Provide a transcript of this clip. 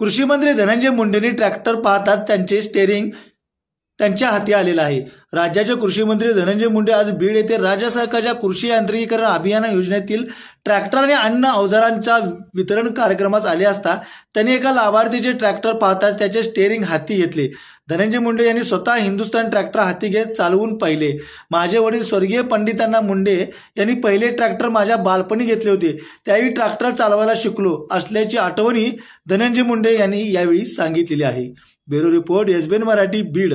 कृषी मंत्री धनंजय मुंडेनी ट्रॅक्टर पाहताच त्यांचे स्टेरिंग त्यांच्या हाती आलेलं आहे राज्याचे कृषी मंत्री धनंजय मुंडे आज बीड येथे राज्य सरकारच्या कृषी यांत्रिकीकरण अभियान योजनेतील ट्रॅक्टर आणि अन्न अवजारांच्या वितरण कार्यक्रमास आले असता त्यांनी एका लाभार्थीचे ट्रॅक्टर पाहताच त्याचे स्टेअरिंग हाती घेतले धनंजय मुंडे यांनी स्वतः हिंदुस्थान ट्रॅक्टर हाती घेत चालवून पाहिले माझे वडील स्वर्गीय पंडितांना मुंडे यांनी पहिले ट्रॅक्टर माझ्या बालपणी घेतले होते त्यावेळी ट्रॅक्टर चालवायला शिकलो असल्याची आठवणी धनंजय मुंडे यांनी यावेळी सांगितलेली आहे bureau report SBN Marathi Beed